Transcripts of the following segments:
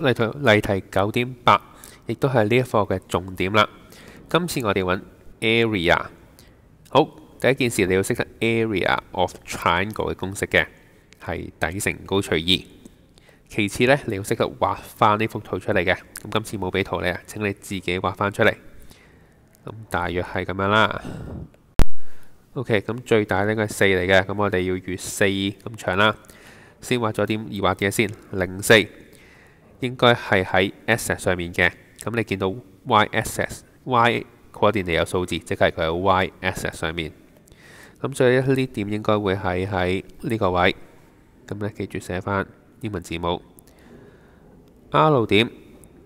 例题例题九点八，亦都系呢一课嘅重点啦。今次我哋揾 area。好，第一件事你要识得 area of triangle 嘅公式嘅，系底乘高除二。其次咧，你要识得画翻呢幅图出嚟嘅。咁今次冇俾图你，请你自己画翻出嚟。咁大约系咁样啦。O K，咁最大呢个四嚟嘅，咁我哋要越四咁长啦。先画咗點二画嘅先零四。應該係喺 x axis 上面嘅，咁你見到 y axis，y 嗰個電有數字，即係佢喺 y axis 上面。咁所以呢點應該會係喺呢個位。咁咧記住寫翻英文字母。R 點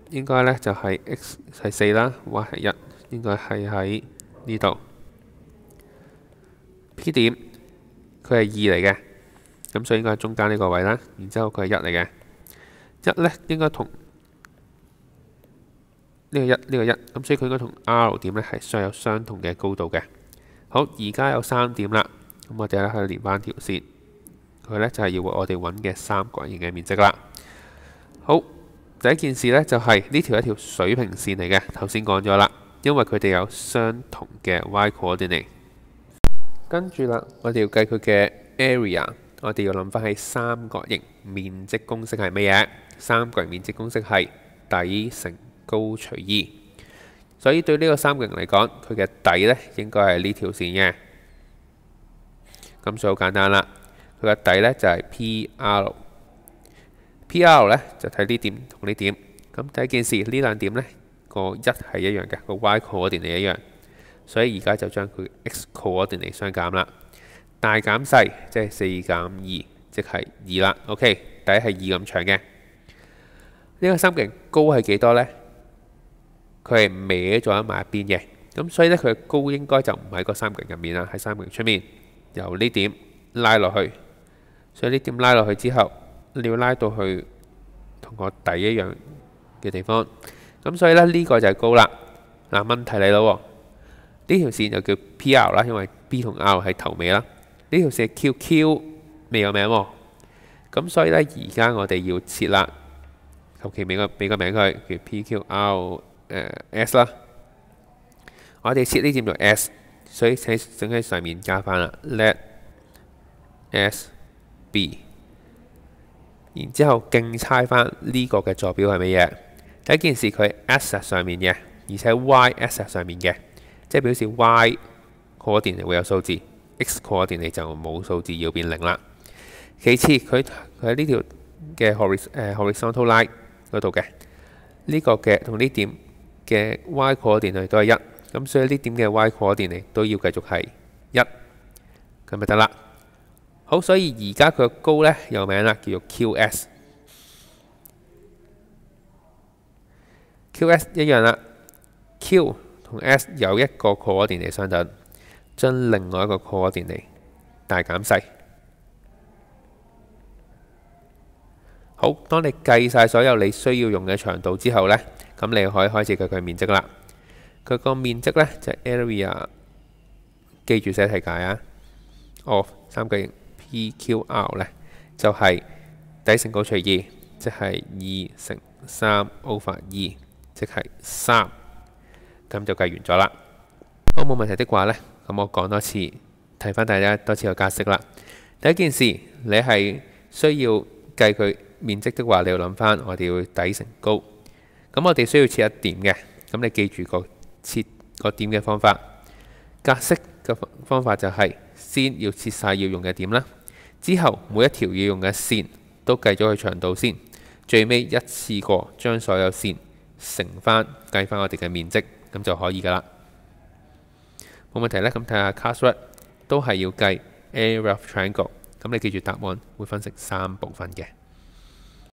應該咧就係 x 係四啦，y 係一，應該係喺呢度。P 點佢係二嚟嘅，咁所以應該係中間呢個位啦。然之後佢係一嚟嘅。一咧應該同呢個一，呢個一，咁所以佢應該同 R 點咧係相有相同嘅高度嘅。好，而家有三點啦，咁我哋咧去連翻條線，佢咧就係要我哋揾嘅三角形嘅面積啦。好，第一件事咧就係呢條一條水平線嚟嘅，頭先講咗啦，因為佢哋有相同嘅 y coordinate。跟住啦，我哋要計佢嘅 area。我哋要諗翻係三角形面積公式係乜嘢？三角形面積公式係底乘高除二，所以對呢個三角形嚟講，佢嘅底呢應該係呢條線嘅，咁所以好簡單啦。佢嘅底呢就係 P R，P R 呢就睇呢點同呢點。咁第一件事，呢兩點呢個一係一樣嘅，個 y c o o r 一樣，所以而家就將佢 x c o o 嚟相減啦。大減細，即係四減二，即係二啦。OK，底係二咁長嘅。呢個三角高係幾多呢？佢係歪咗一埋一邊嘅，咁所以呢，佢嘅高應該就唔喺個三角入面啦，喺三角出面由呢點拉落去。所以呢點拉落去之後，你要拉到去同個底一樣嘅地方。咁所以呢，呢個就係高啦。嗱，問題嚟咯，呢條線就叫 P L 啦，因為 B 同 L 係頭尾啦。呢條線 QQ 未有名喎，咁所以咧而家我哋要設啦，求其俾個俾個名佢，叫 PQR 誒 S 啦。我哋設呢點做 S，所以請請喺上面加翻啦，let S B，然之後勁猜翻呢個嘅坐標係乜嘢？第一件事佢 S 上面嘅，而且 Y S 上面嘅，即係表示 Y 可定會有數字。X 跨電離就冇數字要變零啦。其次，佢佢喺呢條嘅 horizontal line 嗰度嘅呢個嘅同呢點嘅 Y 跨電離都係一，咁所以呢點嘅 Y 跨電離都要繼續係一咁咪得啦。好，所以而家佢嘅高咧有名啦，叫做 QS。QS 一樣啦，Q 同 S 有一個跨電力相等。將另外一個個電力大減細。好，當你計晒所有你需要用嘅長度之後呢，咁你可以開始計佢面積啦。佢個面積呢，就係 area，記住寫題解啊。哦，三角形 PQR 呢，就係底乘高除二，即係二乘三 over 二，即係三。咁就計完咗啦。好冇問題的話呢。咁我講多次，睇翻大家多次個格式啦。第一件事，你係需要計佢面積的話，你要諗翻我哋要底乘高。咁我哋需要設一點嘅，咁你記住個設個點嘅方法。格式嘅方法就係先要設晒要用嘅點啦。之後每一條要用嘅線都計咗佢長度先，最尾一次過將所有線乘翻，計翻我哋嘅面積，咁就可以噶啦。冇問題咧，咁睇下 c o s o r e 都係要計 area of triangle。咁你記住答案會分成三部分嘅。